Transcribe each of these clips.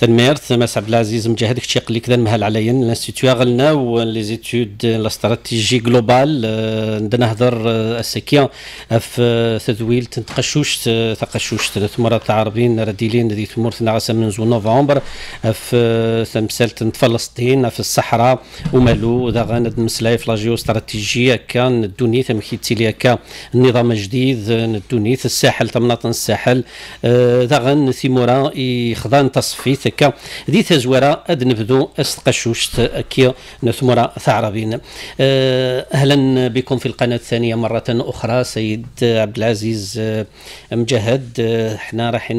تنميرت مس عبد العزيز مجاهد كتشيق اللي كذا مهل عليا الانستيتيو غلنا ولي زيتود لا استراتيجي جلوبال عندنا نهضر السكيا في تدويل تنتقشوش تقشوش ثمرة العربيين راديلين ذي ثمور تنعس من زو نوفمبر في تمثال فلسطين في الصحراء ومالو ذا غاند مسلاي في لاجيو استراتيجية كان ثم تمكي لي هكا النظام الجديد الدوني الساحل تمناط الساحل ذا غان ثمورة يخضان تصفيث تكا دي تزويرة اد نبدو استقشوشت كي نثمرا ثعربين أه، اهلا بكم في القناة الثانية مرة اخرى سيد عبد العزيز أه، مجهد احنا أه، راح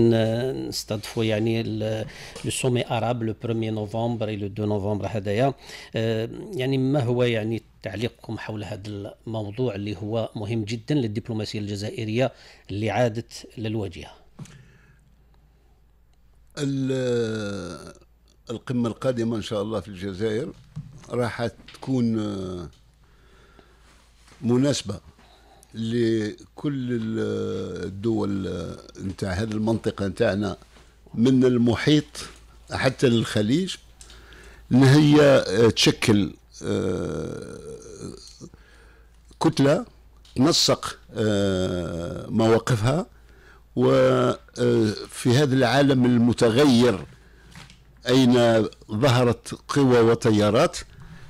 نستضفوا يعني لو سومي اراب لو 1 نوفمبر لو 2 نوفمبر هذايا يعني ما هو يعني تعليقكم حول هذا الموضوع اللي هو مهم جدا للدبلوماسيه الجزائريه اللي عادت للواجهه القمة القادمة إن شاء الله في الجزائر راح تكون آه، مناسبة لكل الدول آه، نتاع هذه المنطقة نتاعنا من المحيط حتى للخليج ان هي آه، تشكل كتلة تنسق مواقفها وفي هذا العالم المتغير أين ظهرت قوى وتيارات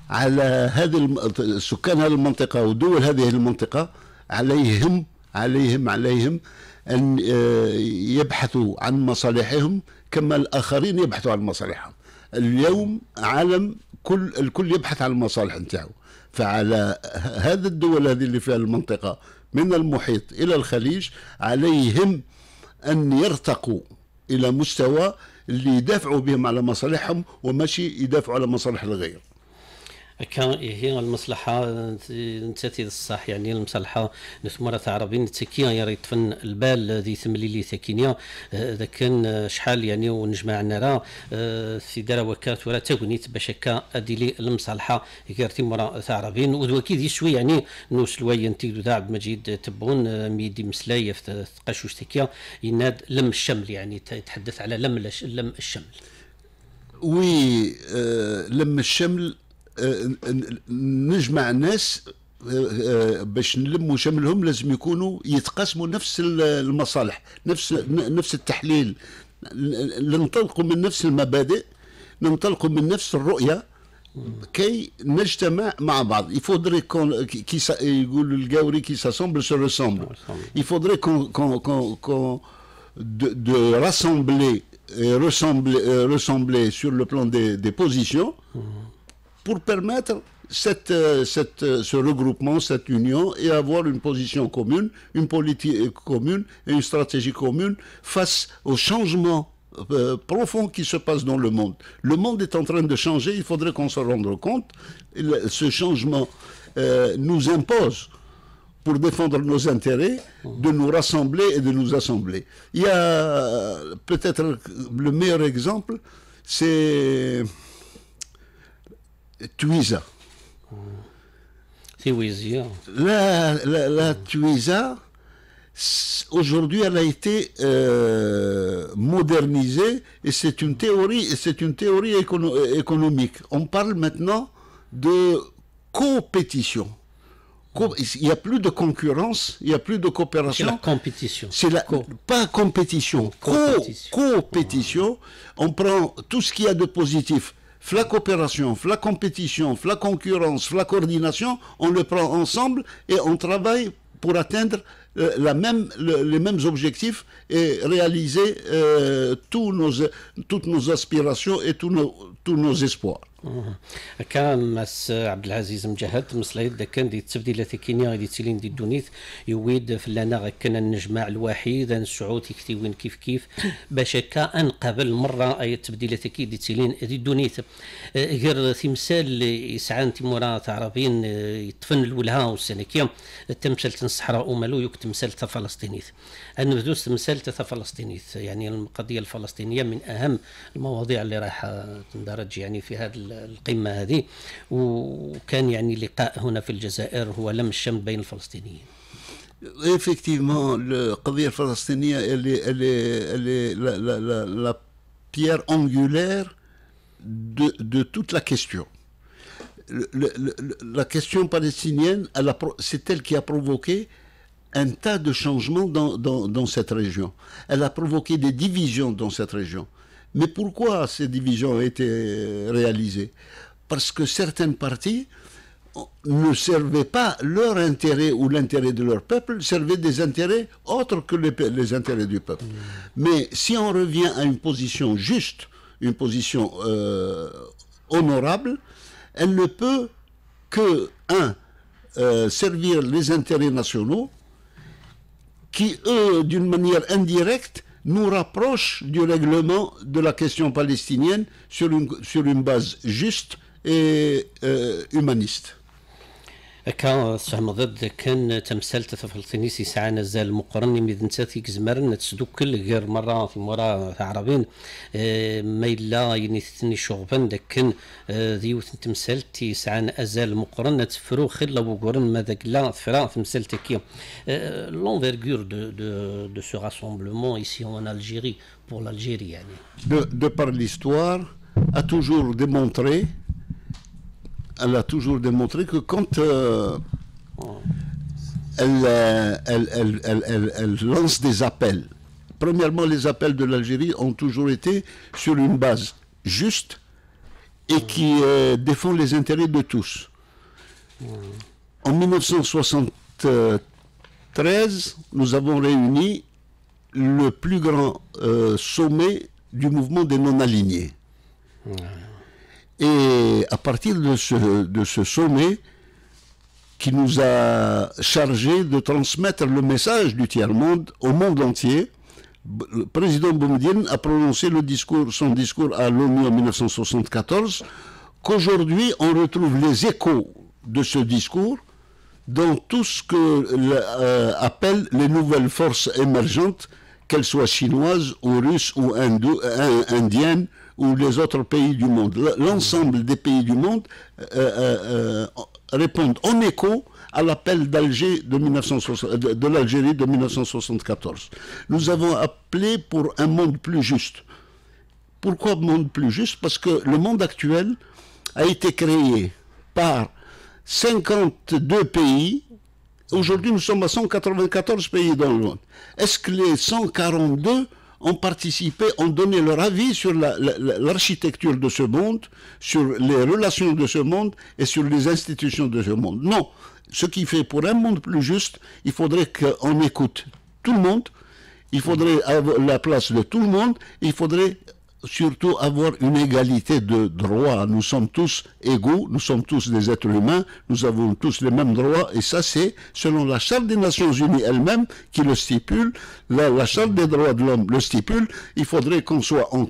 على هذه سكان هذه المنطقة ودول هذه المنطقة عليهم عليهم عليهم أن آه، يبحثوا عن مصالحهم كما الآخرين يبحثوا عن مصالحهم اليوم عالم كل الكل يبحث عن المصالح نتاعو فعلى هذه الدول هذه اللي في المنطقة من المحيط إلى الخليج عليهم أن يرتقوا إلى مستوى اللي يدافعوا بهم على مصالحهم وماشي يدافعوا على مصالح الغير كان إيه، هي المصلحه نتاتي الصح يعني المصلحه نثمرة عربي يعني تكيا يا ريت فن البال ذي ثملي لي تاكينيا ذا كان شحال يعني ونجمع نرى في اه، دار وكات ولا تونيت باش هكا ادي لي المصلحه غير ثمرة عربي ودوكي ذي شوي يعني الواي وين دو عبد المجيد تبون اه، ميدي مسلاية في قشوش تكيا يناد لم الشمل يعني يتحدث على لم لم الشمل وي اه، لم الشمل نجمع الناس باش نلموا شملهم لازم يكونوا يتقاسموا نفس المصالح نفس نفس التحليل ننطلقوا من نفس المبادئ ننطلقوا من نفس الرؤيه كي نجتمع مع بعض يفودري كون كي يقول القاوري كي ساسومبل سو ريسومبل يفودري كون كون كون كون دو, دو راسومبلي ريسومبلي ريسومبلي سور لو بلان دي, دي بوزيسيون pour permettre euh, euh, ce regroupement, cette union et avoir une position commune, une politique commune et une stratégie commune face aux changements profonds euh, profond qui se passe dans le monde. Le monde est en train de changer, il faudrait qu'on se rende compte. Ce changement nous impose, pour défendre nos intérêts, de nous rassembler et de nous assembler. Il y a peut-être le meilleur exemple, c'est Tuisa. La, la, la Tuisa, aujourd'hui, elle a été euh, modernisée et c'est une théorie, c'est une théorie économique. On parle maintenant de compétition. il n'y a plus de concurrence, il n'y a plus de coopération. C'est la compétition. C'est pas compétition, compétition. Co compétition. On prend tout ce qu'il y a de positif Fla coopération, la compétition, la concurrence, la coordination, on le prend ensemble et on travaille pour atteindre euh, la même, les mêmes objectifs et réaliser euh, tous nos, toutes nos aspirations et tous nos, tous nos espoirs. كان مس عبد العزيز مجهد مسلايد كان دي التبديلات كينيا غادي تيلين دي دونيث يويد فلانا كان النجمع الوحيد نسعود وين كيف كيف باش هكا انقبل مره اي التبديلات كي دي تيلين دي دونيث غير تمثال يسعى انت مورا تعرفين يطفن الولها والسنكيا تمثال الصحراء ومالو يوك تمثال ان بدوس تمثال فلسطينيث يعني القضيه الفلسطينيه من اهم المواضيع اللي راح تندرج يعني في هذا Effectivement, la question palestinienne est, la, pierre angulaire de, toute la question. la question palestinienne, c'est elle qui a provoqué un tas de changements dans, cette région. Elle a provoqué des divisions dans cette région. Mais pourquoi ces divisions ont été réalisées Parce que certaines parties ne servaient pas leur intérêt ou l'intérêt de leur peuple, servaient des intérêts autres que les, intérêts du peuple. Mm. Mais si on revient à une position juste, une position euh, honorable, elle ne peut que, un, euh, servir les intérêts nationaux, qui, eux, d'une manière indirecte, nous rapproche du règlement de la question palestinienne sur une, sur une base juste et euh, humaniste. أكا سهم ضد كان تمثال فلسطيني سي ساعة نزال مقرن ميد نتاثي كزمرن كل غير مرة في مرة عربين آه، ما إلا يعني ثني شغبان لكن آه، ذيوث تمثال تي ساعة أزال مقرن تفرو خلا وقرن ماذا لا فرا تمثلت كي l'envergure آه، دو دو دو سو راسومبلومون ici en Algérie pour l'Algérie. يعني دو بار par l'histoire a toujours démontré elle a toujours démontré que quand euh, euh, elle, lance des appels, premièrement, les appels de l'Algérie ont toujours été sur une base juste et qui euh, défend les intérêts de tous. En 1973, nous avons réuni le plus grand sommet du mouvement des non-alignés. Et à partir de ce, sommet, qui nous a chargé de transmettre le message du tiers-monde au monde entier, le président Boumediene a prononcé son discours à l'ONU en 1974, qu'aujourd'hui on retrouve les échos de ce discours dans tout ce que euh, appelle les nouvelles forces émergentes, qu'elles soient chinoises ou russes ou euh, indiennes ou les autres pays du monde. L'ensemble des pays du monde euh, euh, euh, répondent en écho à l'appel d'Alger de, de, l'Algérie de 1974. Nous avons appelé pour un monde plus juste. Pourquoi monde plus juste Parce que le monde actuel a été créé par 52 pays. Aujourd'hui, nous sommes à 194 pays dans le monde. Est-ce que les 142 ont participé, ont donné leur avis sur l'architecture de ce monde, sur les relations de ce monde et sur les institutions de ce monde. Non, ce qui fait pour un monde plus juste, il faudrait qu'on écoute tout le monde, il faudrait avoir la place de tout le monde, il faudrait surtout avoir une égalité de droits. Nous sommes tous égaux, nous sommes tous des êtres humains, nous avons tous les mêmes droits, et ça c'est selon la Charte des Nations Unies elle-même qui le stipule, la, Charte des droits de l'homme le stipule, il faudrait qu'on soit en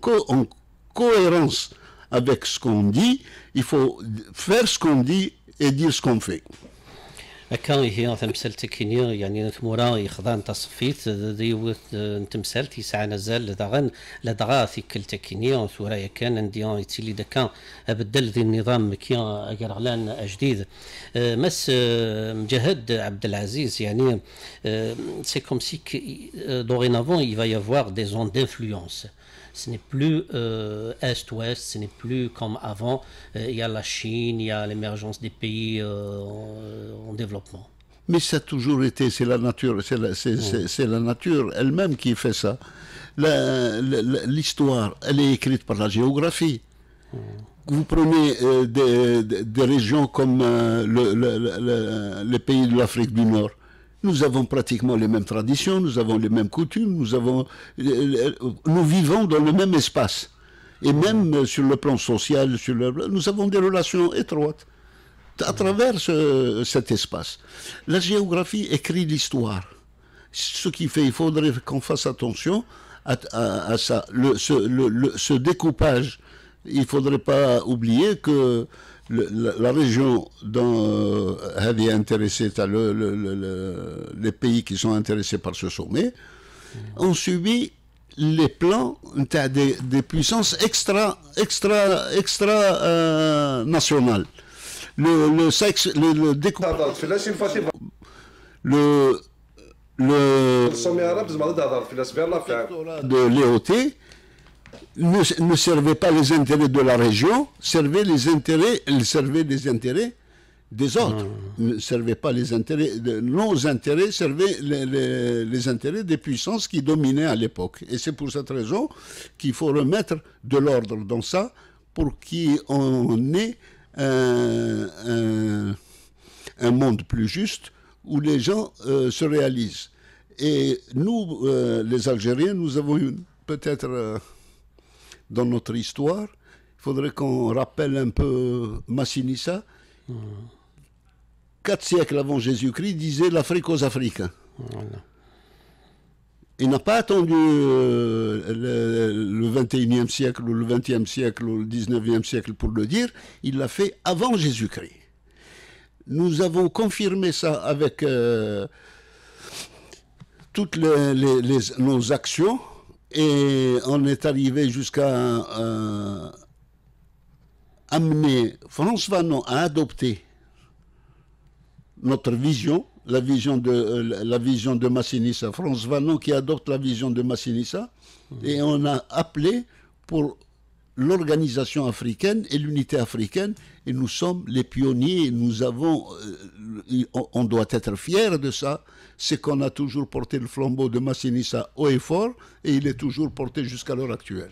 cohérence avec ce qu'on dit, il faut faire ce qu'on dit et dire ce qu'on fait. هكا هي تمثلت كينيا يعني نتمورا يخضان تصفيت ديوت نتمثلت يسعى مازال داغن لا دغا في كل كينيا ثورايا كان نديا يتيلي دكا أبدل ذي النظام كيا اقرغلان جديد مس مجهد عبد العزيز يعني سي كوم سي دورينافون يفا va دي زون دانفلونس ce n'est plus euh, Est-Ouest, ce n'est plus comme avant. Euh, il Euh, y a la Chine, il y a l'émergence des pays euh, développement. Mais ça a toujours été, c'est la nature, c'est la, nature elle-même qui fait ça. L'histoire, elle est écrite par la géographie. Vous prenez euh, des, régions comme euh, le, les pays de l'Afrique du Nord. Nous avons pratiquement les mêmes traditions, nous avons les mêmes coutumes, nous, avons, euh, nous vivons dans le même espace. Et même sur le plan social, sur nous avons des relations étroites à travers cet espace. La géographie écrit l'histoire. Ce qui fait, qu'il faudrait qu'on fasse attention à, ça. ce, découpage, il ne faudrait pas oublier que la, région dont elle euh, est intéressée, les pays qui sont intéressés par ce sommet, ont subi les plans des, puissances extra, extra, extra euh, nationales le, le sexe, le, le Le, de l'EOT ne, servait pas les intérêts de la région, servait les intérêts, elle servait les intérêts des autres, hmm. ne servait pas les intérêts, de, nos intérêts servaient les, les, intérêts des puissances qui dominaient à l'époque. Et c'est pour cette raison qu'il faut remettre de l'ordre dans ça pour qu'on ait un, monde plus juste où les gens euh, se réalisent. Et nous, euh, les Algériens, nous avons peut-être euh, dans notre histoire, il faudrait qu'on rappelle un peu Massinissa. Mmh. Quatre siècles avant Jésus-Christ, disait l'Afrique aux Africains. Il n'a pas attendu euh, le, XXIe siècle ou le 20e siècle ou le XIXe siècle pour le dire, il l'a fait avant Jésus-Christ. Nous avons confirmé ça avec euh, toutes nos actions et on est arrivé jusqu'à euh, amener François Fanon à adopter notre vision la vision de, euh, la vision de Massinissa, France Vanon qui adopte la vision de Massinissa, mhm. et on a appelé pour l'organisation africaine et l'unité africaine, et nous sommes les pionniers, et nous avons, euh, on doit être fiers de ça, c'est qu'on a toujours porté le flambeau de Massinissa haut et fort, et il est toujours porté jusqu'à l'heure actuelle.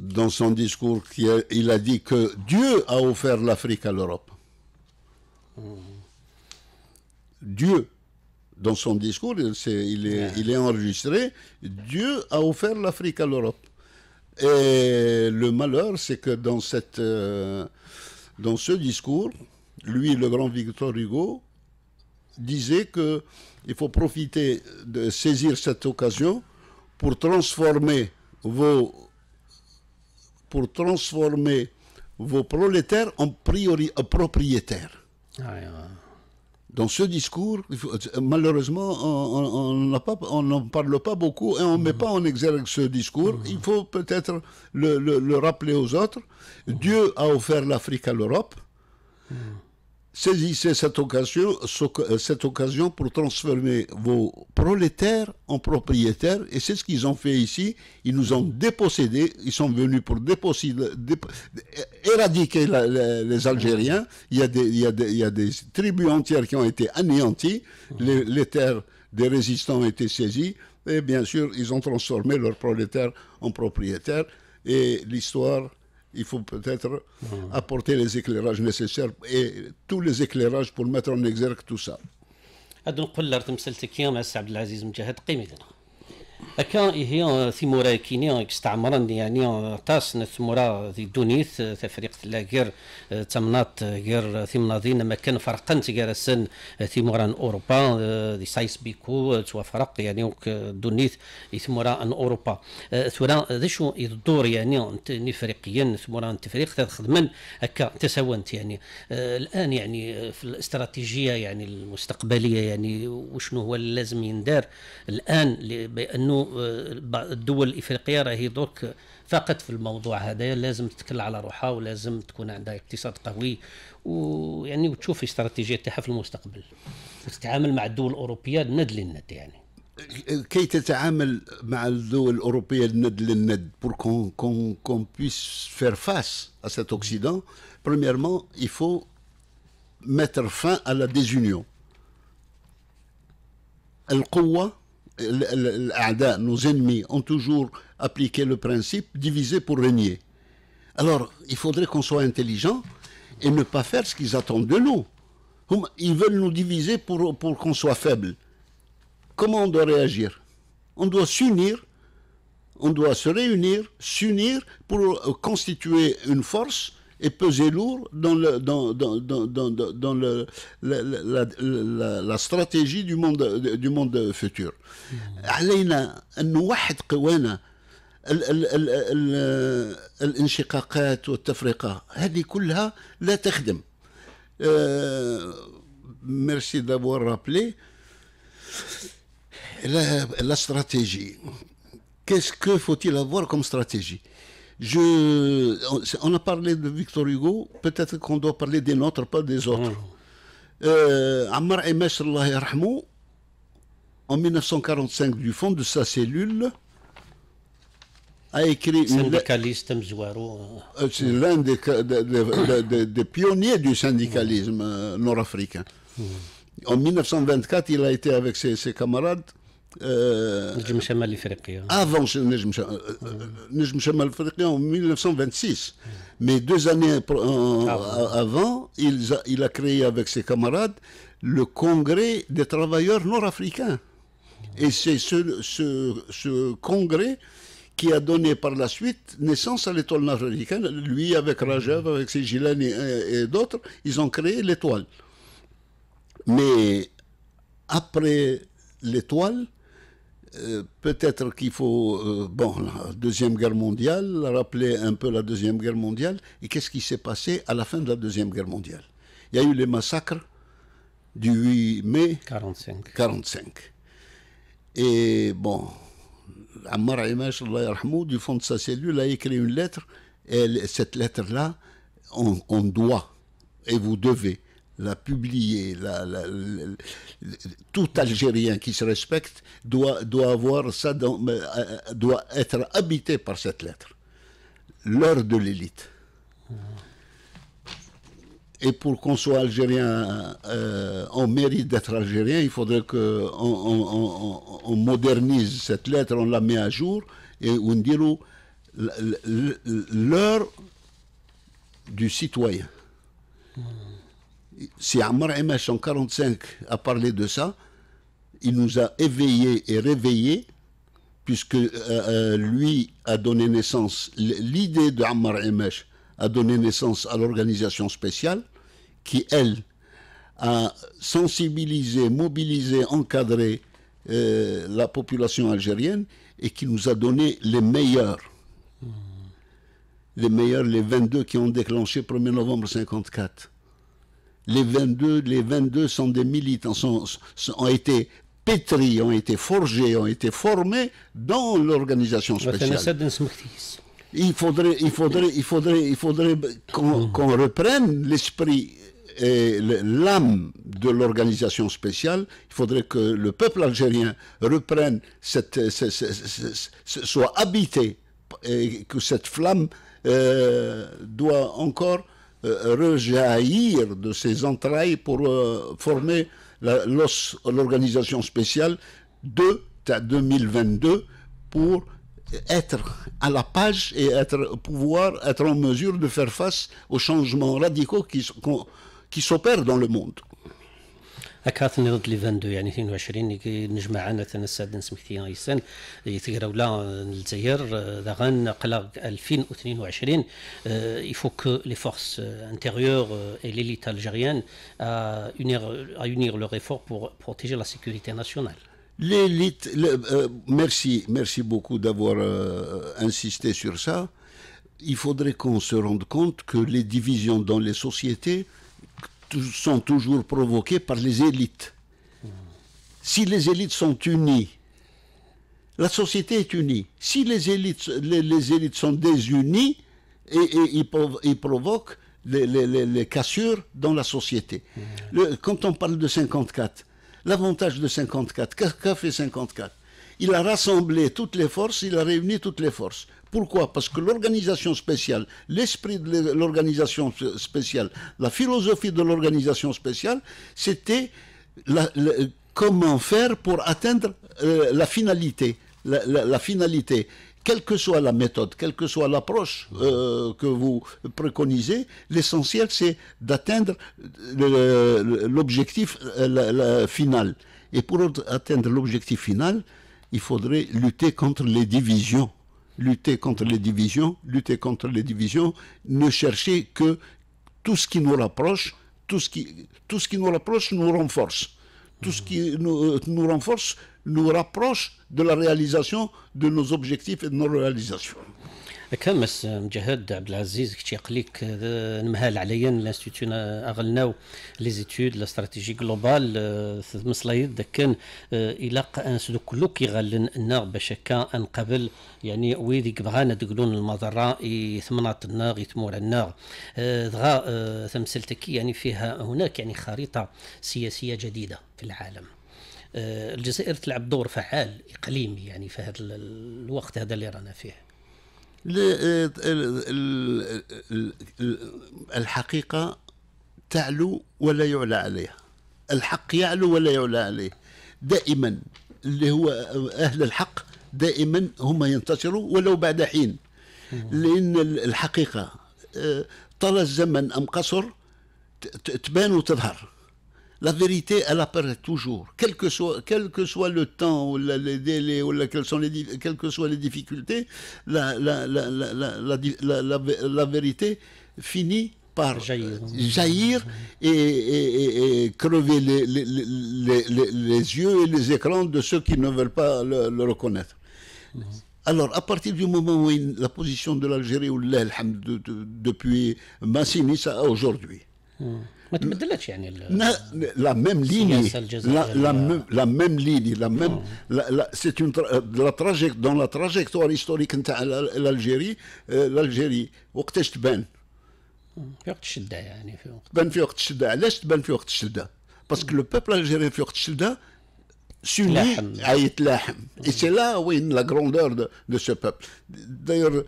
dans son discours il a dit que Dieu a offert l'Afrique à l'Europe. Dieu, dans son discours, il est, enregistré, Dieu a offert l'Afrique à l'Europe. Et le malheur, c'est que dans, euh, dans ce discours, lui, le grand Victor Hugo, disait qu'il faut profiter de saisir cette occasion pour transformer vos pour transformer vos prolétaires en euh, propriétaires. Ah, Dans ce discours, euh, malheureusement, on n'en parle pas beaucoup et on ne met mhm. pas en exergue ce discours. Mhm. Il faut peut-être le, rappeler aux autres. Mhm. Dieu a offert l'Afrique à l'Europe. Saisissez cette occasion, euh, cette occasion pour transformer vos prolétaires en propriétaires. Et c'est ce qu'ils ont fait ici. Ils nous ont dépossédés. Ils sont venus pour déposséder, éradiquer les Algériens. Il y, a des, des, tribus entières qui ont été anéanties. Les, les terres des résistants ont été saisies. Et bien sûr, ils ont transformé leurs prolétaires en propriétaires. Et l'histoire il faut peut-être apporter les éclairages nécessaires et tous les éclairages pour mettre en exergue tout ça. أكا هي ثمورا كيني استعمران يعني طاس ثمورا ذي دونيث تفريق لا غير تمناط غير ثمناضين ما كان فرقا غير السن ثمورا اوروبا ذي سايس بيكو فرق يعني دونيث ثمورا ان اوروبا ثورا ذا شو الدور يعني نفريقيا ثمورا تفريق تخدمن أكا تساونت يعني الان يعني في الاستراتيجيه يعني المستقبليه يعني وشنو هو اللازم يندار الان بانه لانه الدول الافريقيه راهي درك فقط في الموضوع هذا لازم تتكل على روحها ولازم تكون عندها اقتصاد قوي ويعني وتشوف الاستراتيجيه تاعها في المستقبل وتتعامل مع الدول الاوروبيه ند للند يعني كي تتعامل مع الدول الاوروبيه الند للند بور كون كون كون بيس فير فاس ا سيت اوكسيدون بريميرمون يفو faut فان ا لا ديزونيون القوه nos ennemis, ont toujours appliqué le principe diviser pour régner. Alors, il faudrait qu'on soit intelligent et ne pas faire ce qu'ils attendent de nous. Hum, ils veulent nous diviser pour qu'on soit faible. Comment on doit réagir On doit s'unir, on doit se réunir, s'unir pour constituer une force et peser lourd dans le dans dans dans dans le la stratégie du monde du monde futur. Allez-nous, une fois de les échappées et les différences. Toutes tout ça ne sert pas. Merci Mercedes ou Rappley, la stratégie. Qu'est-ce que faut-il avoir comme stratégie? on a parlé de Victor Hugo, peut-être qu'on doit parler des nôtres, pas des autres. Ammar euh, Emesh, en 1945, du fond de sa cellule, a écrit... Syndicaliste hein. euh, C'est l'un des, pionniers du syndicalisme euh, nord-africain. En 1924, il a été avec ses camarades euh, نجم شمال افريقيا افون نجم euh, euh, نجم en 1926 mais deux années avant il a, créé avec ses camarades le congrès des travailleurs nord-africains et c'est ce, ce, congrès qui a donné par la suite naissance à l'étoile nord-africaine. Lui, avec Rajav, avec ses et, et d'autres, ils ont créé l'étoile. Mais après l'étoile, euh, peut-être qu'il faut, euh, bon, la Deuxième Guerre mondiale, rappeler un peu la Deuxième Guerre mondiale et qu'est-ce qui s'est passé à la fin de la Deuxième Guerre mondiale. Il y a eu les massacres du 8 mai 45. Et bon, Ammar Imash, du fond de sa cellule, a écrit une lettre et cette lettre-là, on doit et vous devez l'a publier tout Algérien qui se respecte doit, doit avoir ça, dans, euh, euh, doit être habité par cette lettre. L'heure de l'élite. Et pour qu'on soit algérien, on euh, mérite d'être algérien, il faudrait qu'on on, modernise cette lettre, on la met à jour, et on dit l'heure du citoyen. Hmm si Ammar Emesh en 1945 a parlé de ça, il nous a éveillés et réveillés, puisque euh, euh, lui a donné naissance, l'idée de Ammar Emesh a donné naissance à l'organisation spéciale, qui, elle, a sensibilisé, mobilisé, encadré euh, la population algérienne et qui nous a donné les meilleurs. Les meilleurs, les 22 qui ont déclenché 1er novembre 1954. Les 22, les 22 sont des militants, ont été pétris, ont été forgés, ont été formés dans l'organisation spéciale. Il faudrait, il faudrait, il faudrait, il faudrait qu'on hmm. reprenne l'esprit et l'âme de l'organisation spéciale. Il faudrait que le peuple algérien reprenne cette, soit habité et que cette flamme euh, doit encore euh, rejaillir de ses entrailles pour euh, former l'organisation spéciale de 2022 pour être à la page et être, pouvoir être en mesure de faire face aux changements radicaux qui, qui s'opèrent dans le monde. 2022 il faut que les forces euh, intérieures euh, et l'élite algérienne à leurs à unir pour protéger la sécurité nationale. L'élite, euh, merci, merci beaucoup d'avoir insisté sur ça. Il faudrait qu'on se rende compte que les divisions dans les sociétés sont toujours provoqués par les élites. Si les élites sont unies, la société est unie. Si les élites, les, élites sont désunies, et, ils, provoquent les, cassures dans la société. quand on parle de 54, l'avantage de 54, qu'a fait 54 il a rassemblé toutes les forces, il a réuni toutes les forces. Pourquoi Parce que l'organisation spéciale, l'esprit de l'organisation spéciale, la philosophie de l'organisation spéciale, c'était comment faire pour atteindre euh, la finalité. La, finalité, quelle que soit la méthode, quelle que soit l'approche euh, que vous préconisez, l'essentiel c'est d'atteindre l'objectif final. Et pour atteindre l'objectif final, il faudrait lutter contre les divisions. Lutter contre les divisions, lutter contre les divisions, ne chercher que tout ce qui nous rapproche, tout ce qui, tout ce qui nous rapproche nous renforce. Tout ce qui nous euh, renforce nous rapproche de la réalisation de nos objectifs et de nos réalisations. مس مجهد عبد العزيز كتي قليك آه، نمهال عليا لانستيتيون اغلناو لي زيتود لا استراتيجي جلوبال آه، مصلايد كان آه، الى ان سدو كلو غلن ان باش هكا ان قبل يعني ويدي بغانا تقولون المضرة ثمنات النار يثمور النار دغا تمثلتك يعني فيها هناك يعني خريطة سياسية جديدة في العالم الجزائر تلعب دور فعال اقليمي يعني في هذا الوقت هذا اللي رانا فيه الحقيقة تعلو ولا يعلى عليها الحق يعلو ولا يعلى عليه دائما اللي هو أهل الحق دائما هم ينتصروا ولو بعد حين لأن الحقيقة آه، طال الزمن أم قصر تبان وتظهر la vérité, elle apparaît toujours, quel que soit, quel que soit le temps les délais ou quelles, sont les, quelles que soient les difficultés, la, vérité finit par jaillir, jaillir et, crever les, les, yeux et les écrans de ceux qui ne veulent pas le, reconnaître. Mhm. Alors, à partir du moment où la position de l'Algérie, ou de, depuis Massinissa à aujourd'hui, la même ligne, la même ligne, la même c'est une trajectoire historique. Euh, de l'Algérie, trajectoire historique. L'Algérie, L'Algérie, c'est une L'Algérie, euh, c'est L'Algérie, c'est une trajectoire L'Algérie, c'est une trajectoire historique. L'Algérie,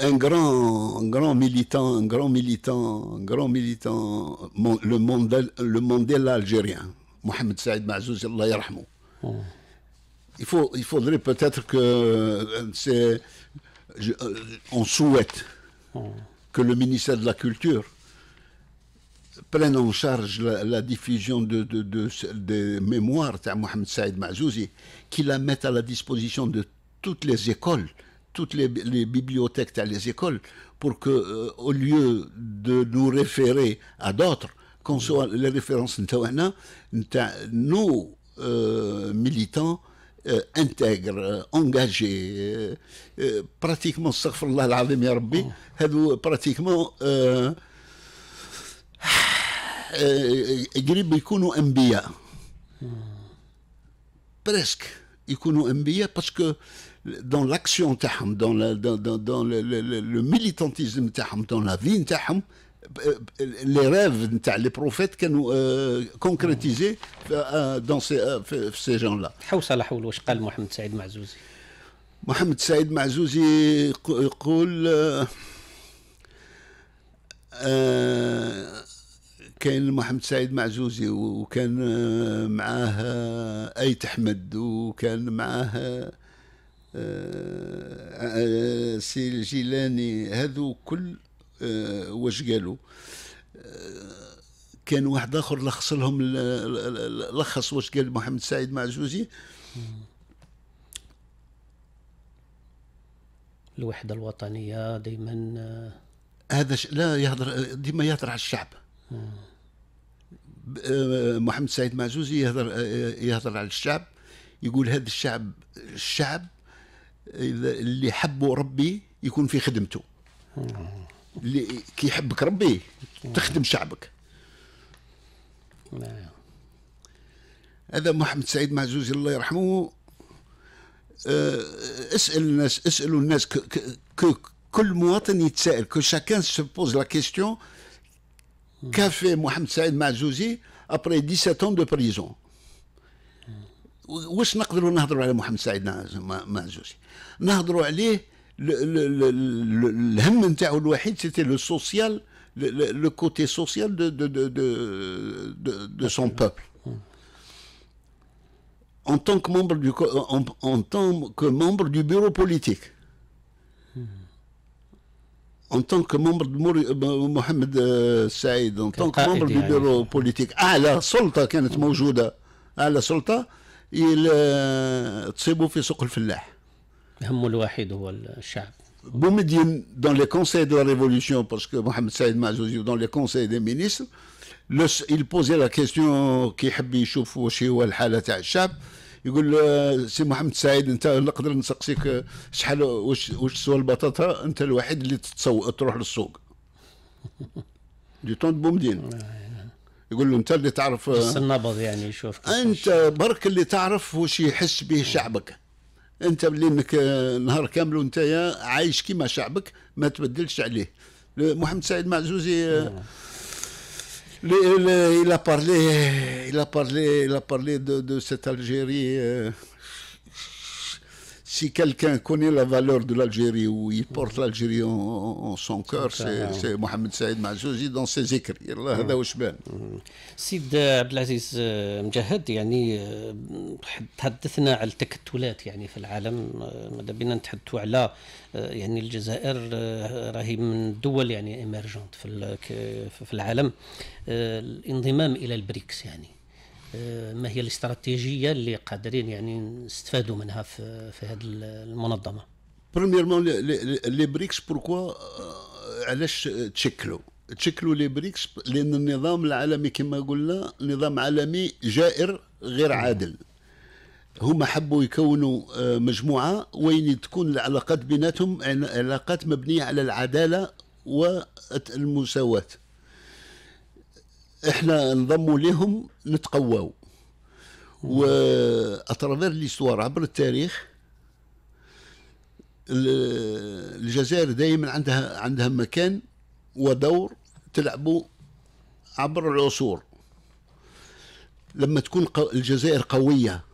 un grand, grand militant, un grand militant, grand militant, le, monde le Mandela algérien, Mohamed Saïd Mazouzi, Allah oh. Il, faut, il faudrait peut-être que euh, c'est, euh, on souhaite oh. que le ministère de la Culture prenne en charge la, diffusion de, de, des mémoires de Mohamed Saïd Mazouzi, qu'il la mette à la disposition de toutes les écoles toutes les, bibliothèques à les écoles pour que, euh, au lieu de nous référer à d'autres, qu'on soit les références nous, euh, militants, euh, intègrent, intègres, euh, engagés, pratiquement, oh. pratiquement, hmm. Presque, يكونوا انبياء بريسك يكونوا parce que dans l'action تاعهم dans la, dans, dans, dans le, le, le, le militantisme تاعهم dans la vie تاعهم les rêves تاع les prophètes كانوا euh, concrétisés euh, dans ces, euh, ces gens-là حوصله حول واش قال محمد سعيد معزوزي محمد سعيد معزوزي يقول كان محمد سعيد معزوزي وكان معاه ايت احمد وكان معاه آه، آه، سي الجيلاني هذو كل آه، واش قالوا كان واحد اخر لخص لهم لخص واش قال محمد سعيد معزوزي الوحده الوطنيه دائما هذا ش... لا يهضر ديما يهضر على الشعب محمد سعيد معزوزي يهضر يهضر على الشعب يقول هذا الشعب الشعب اللي حبه ربي يكون في خدمته اللي كي يحبك ربي تخدم شعبك نعم. هذا محمد سعيد معزوزي الله يرحمه أه، اسال الناس اسالوا الناس كل مواطن يتساءل كو شاكان سو بوز لا كيستيون كافي محمد سعيد معزوزي ابري 17 اون دو بريزون واش نقدروا نهضروا على محمد سعيد معزوزي نهضروا عليه الهم نتاعو الوحيد سيتي لو سوسيال لو كوتي سوسيال دو دو دو دو دو سون بوبل en tant que membre du en, en tant que membre du bureau politique en tant que membre de محمد سعيد euh, euh, en tant que ah, membre du bureau politique اعلى سلطه كانت موجوده اعلى سلطه تصيبوا في سوق الفلاح هم الواحد هو الشعب بومدين دون لي كونسي دو ريفولوسيون باسكو محمد سعيد معزوز دون لي كونسي دي مينيستر لوس il بوزي لا question كي يحب يشوف واش هو الحاله تاع الشعب يقول له سي محمد سعيد انت نقدر نسقسيك شحال واش واش سوى البطاطا انت الوحيد اللي تتسوق تروح للسوق دي طون بومدين يقول له انت اللي تعرف آه، بس النبض يعني يشوف انت برك اللي تعرف وش يحس به شعبك انت انك آه، نهار كامل وانت عايش كيما شعبك ما تبدلش عليه محمد سعيد معزوزي لي لا لا لا لا لا لا a parlé de, de cette si quelqu'un connaît la valeur de l'Algérie ou il porte l'Algérie en, en, son cœur, c'est Mohamed Saïd Mazouzi dans ses écrits. هذا واش بان. سيد عبد العزيز مجهد يعني تحدثنا على التكتلات يعني في العالم آه، ماذا بينا نتحدثوا على آه، يعني الجزائر آه، راهي من الدول يعني ايمرجونت في في العالم الانضمام الى البريكس يعني آه، ما هي الاستراتيجيه اللي قادرين يعني نستفادوا منها في في هذه المنظمه بريميرمون لي بريكس بوركوا علاش تشكلوا تشكلوا لي بريكس لان النظام العالمي كما قلنا نظام عالمي جائر غير عادل هما حبوا يكونوا آه، مجموعه وين تكون العلاقات بيناتهم علاقات مبنيه على العداله والمساواه احنا نضموا لهم نتقواو واترافير ليستوار عبر التاريخ الجزائر دائما عندها عندها مكان ودور تلعبوا عبر العصور لما تكون الجزائر قوية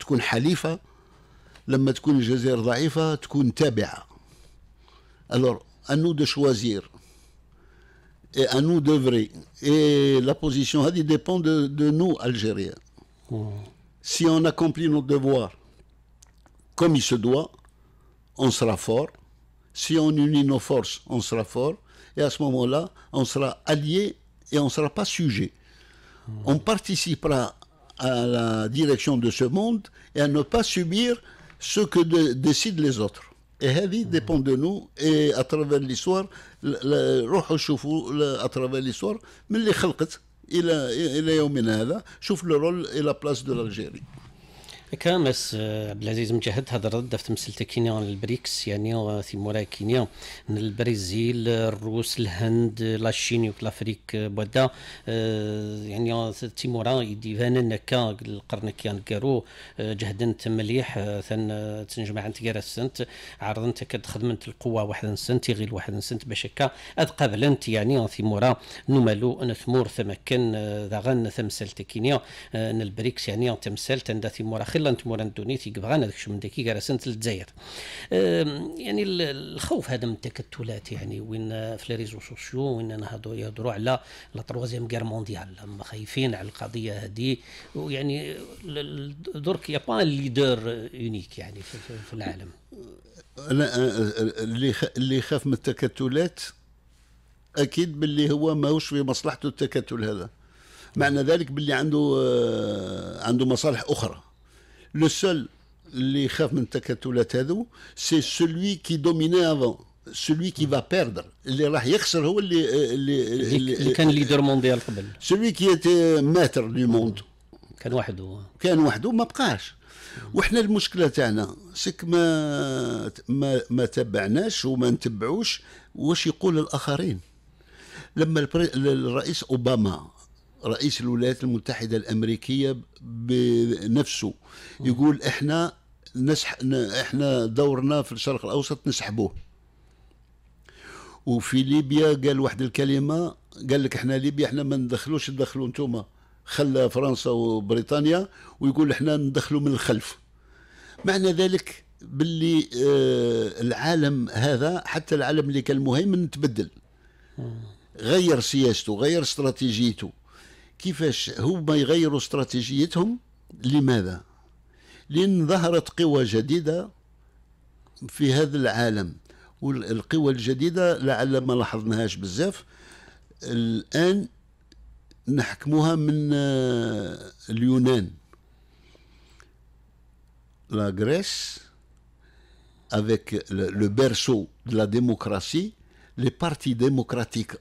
تكون حليفة لما تكون الجزائر ضعيفة تكون تابعة الور انو دو شوازير et à nous d'œuvrer. Et la position dit dépend de, nous, Algériens. Hmm. Si on accomplit nos devoirs comme il se doit, on sera fort. Si on unit nos forces, on sera fort. Et à ce moment-là, on sera allié et on ne sera pas sujet. Hmm. On participera à la direction de ce monde et à ne pas subir ce que décident les autres. هذه ديبون دو نو اي اترافير لي سوار روحوا شوفوا اترافير لي سوار من اللي خلقت الى الى يومنا هذا شوف لو رول اي لا بلاس دو الجيري كامس آه، عبد العزيز مجاهد هذا في تمثيل تكينيا البريكس يعني موراكينيا كينيا البرازيل الروس الهند لاشيني وكل افريك آه، بودا آه، يعني تيمورا يدي فان كا القرن كيان كارو جهدا مليح ثن تنجمع انت تقرا السنت انت كتخدم انت القوة واحد السنت غير واحد السنت باش هكا اد انت يعني تيمورا نمالو نثمور ثمكن ذا غن تمثلت كينيا البريكس يعني تمثيل تندا تيمورا خير الا مورا دونيتي بغانا من داكي كارسن للجزائر يعني الخوف هذا من التكتلات يعني وين في لي ريزو سوسيو وين نهضروا يهضروا على لا تروازيام غير مونديال ما خايفين على القضيه هذه ويعني درك يا با ليدر يونيك يعني في, في العالم انا اللي اللي يخاف من التكتلات اكيد باللي هو ماهوش في مصلحته التكتل هذا معنى ذلك باللي عنده عنده مصالح اخرى Le seul اللي يخاف من التكتلات هذو سي سولوي كي دوميني افون سولوي كي فا بيردر اللي راح يخسر هو اللي اللي, اللي, كان ليدر مونديال قبل سولوي كي ماتر دو موند كان وحده كان وحده ما بقاش وحنا المشكله تاعنا سك ما ما ما تبعناش وما نتبعوش واش يقول الاخرين لما الرئيس اوباما رئيس الولايات المتحدة الأمريكية بنفسه يقول إحنا نسح إحنا دورنا في الشرق الأوسط نسحبوه وفي ليبيا قال واحد الكلمة قال لك إحنا ليبيا إحنا ما ندخلوش ندخلوا أنتوما خلى فرنسا وبريطانيا ويقول إحنا ندخلوا من الخلف معنى ذلك باللي آه العالم هذا حتى العالم اللي كان مهيمن تبدل غير سياسته غير استراتيجيته كيفاش هما يغيروا استراتيجيتهم لماذا لأن ظهرت قوى جديدة في هذا العالم والقوى الجديدة لعل ما لاحظناهاش بزاف الآن نحكموها من آه، اليونان لا غريس افيك لو بيرسو لا ديموكراسي لي بارتي ديموكراتيك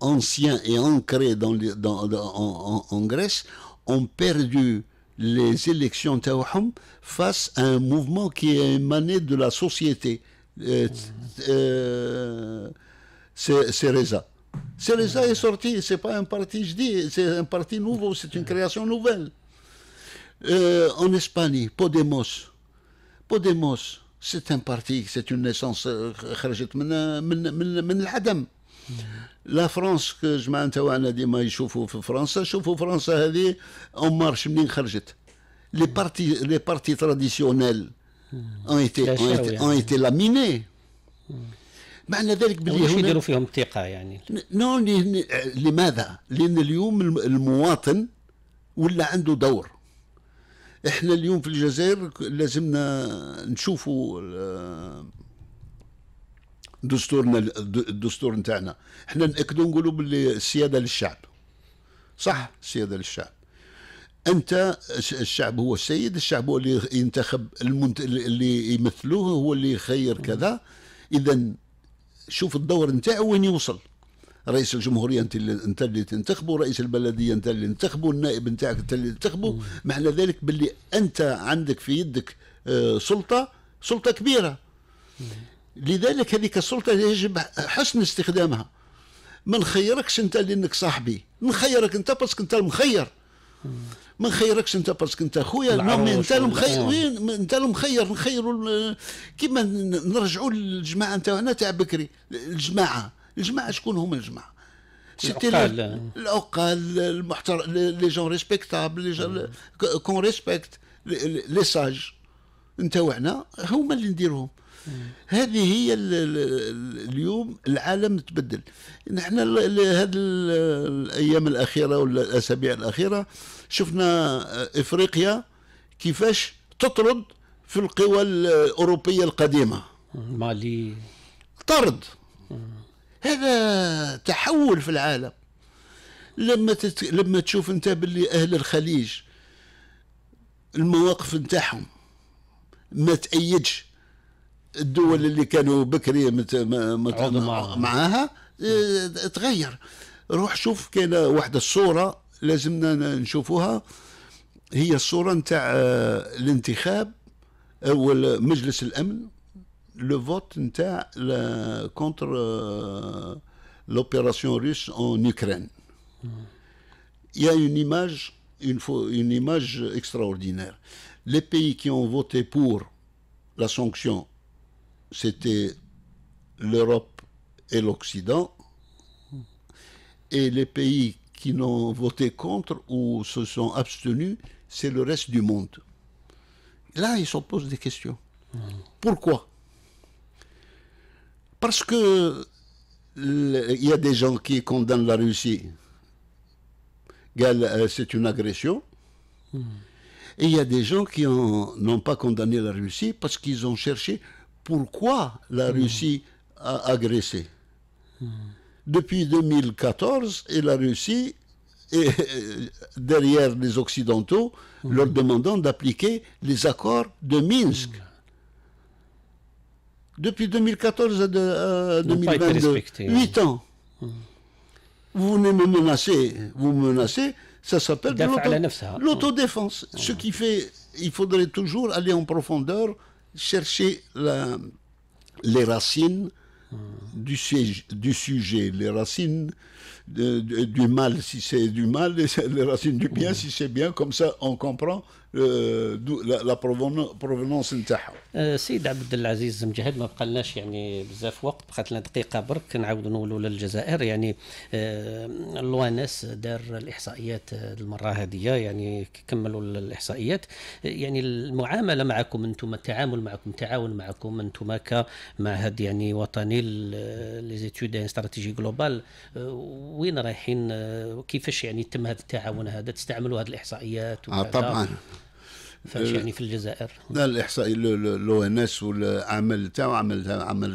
anciens et ancrés en, Grèce ont perdu les élections face à un mouvement qui est émané de la société. Euh, euh, Cereza. qui est sorti, c'est pas un parti, je dis, c'est un parti nouveau, c'est une création nouvelle. en Espagne, Podemos. Podemos, c'est un parti, c'est une naissance, لا فرانس جماعه تاعنا ديما يشوفوا في فرنسا شوفوا فرنسا هذه اون مارش منين خرجت لي بارتي لي بارتي تراديسيونيل اون ايتي اون ايتي لاميني معنى ذلك باللي هما يديروا فيهم الثقه يعني نو لماذا؟ لان اليوم المواطن ولا عنده دور احنا اليوم في الجزائر لازمنا نشوفوا دستورنا الدستور نتاعنا احنا ناكدوا نقولوا باللي السياده للشعب صح السياده للشعب انت الشعب هو السيد الشعب هو اللي ينتخب المنت... اللي يمثلوه هو اللي يخير كذا اذا شوف الدور نتاعو وين يوصل رئيس الجمهوريه انت اللي انت اللي تنتخبه رئيس البلديه انت اللي تنتخبه النائب نتاعك انت اللي تنتخبه معنى ذلك باللي انت عندك في يدك آه، سلطه سلطه كبيره لذلك هذيك السلطه يجب حسن استخدامها ما نخيركش انت لانك صاحبي نخيرك انت باسكو انت المخير ما نخيركش انت باسكو انت خويا انت المخير آه. وين انت المخير نخيروا كيما نرجعوا للجماعه انت تاع بكري الجماعه الجماعه شكون هما الجماعه العقال آه. العقال المحتر لي جون ريسبكتابل لي جون آه. كون ريسبكت لي ساج انت وعنا هما اللي نديروهم هذه هي اليوم العالم تبدل نحن هذه الايام الاخيره ولا الاسابيع الاخيره شفنا افريقيا كيفاش تطرد في القوى الاوروبيه القديمه مالي طرد هذا تحول في العالم لما تت... لما تشوف انت باللي اهل الخليج المواقف نتاعهم ما تأيدش الدول اللي كانوا بكري مت... مت... معاها إيه، تغير روح شوف كاين واحدة الصورة لازمنا نشوفوها هي الصورة نتاع آه، الانتخاب أو مجلس الأمن لو فوت نتاع كونتر لوبيراسيون روس اون اوكران يا اون ايماج اون فو اون ايماج اكسترا image لي Les كي اون ont بور لا سانكسيون c'était l'Europe et l'Occident, et les pays qui n'ont voté contre ou se sont abstenus, c'est le reste du monde. Là, ils se posent des questions. Pourquoi Parce que il y a des gens qui condamnent la Russie. Euh, c'est une agression. Hmm. Et il y a des gens qui n'ont pas condamné la Russie parce qu'ils ont cherché pourquoi la hmm. Russie a agressé. Depuis 2014, et la Russie est euh, derrière les Occidentaux, hmm. leur demandant d'appliquer les accords de Minsk hmm. depuis 2014 à 2022. 8 euh, hein. ans. Vous venez me menacer, vous menacez, ça s'appelle l'autodéfense. Ce qui fait, il faudrait toujours aller en profondeur chercher les racines du, du sujet, les racines du mal si c'est du mal, les racines du bien si c'est bien, comme ça on comprend آه، لا بروفونونس نتاعها آه، سيد عبد العزيز مجهد ما بقالناش يعني بزاف وقت بقات لنا دقيقه برك نعاودوا نولوا للجزائر يعني آه، الوانس دار الاحصائيات المره هذه يعني كملوا الاحصائيات يعني المعامله معكم انتم التعامل معكم التعاون معكم انتم كمعهد يعني وطني لي ان استراتيجي جلوبال وين رايحين كيفاش يعني تم هذا التعاون هذا تستعملوا هذه الاحصائيات آه طبعا فاش ou في الجزائر لا الاحصائي لو ان des والعمل تاعو عمل عمل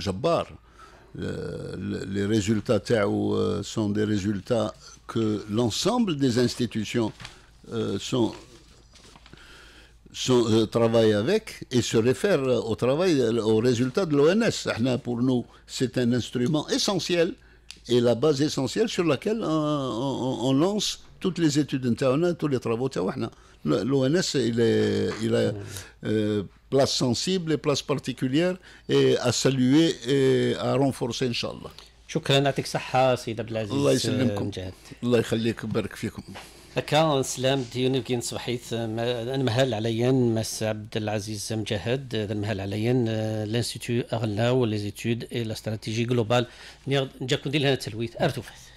avec et se réfère au travail, au résultats de l'ONS. Pour nous, c'est un instrument essentiel et la base essentielle sur laquelle on, lance toutes les études internes, tous les travaux. l'ONS il est, il a euh, place sensible et place particulière et à saluer et à renforcer Inch'Allah شكرا يعطيك صحة سيد عبد العزيز الله يسلمكم مجاهد. الله يخليك بارك فيكم هكا سلام ديوني بكين صبحيت المهل عليا مس عبد العزيز مجاهد هذا المهل عليا لانستيتو اغلا وليزيتود اي لا استراتيجي جلوبال نجاكم ندير لها تلويث ارتوفاث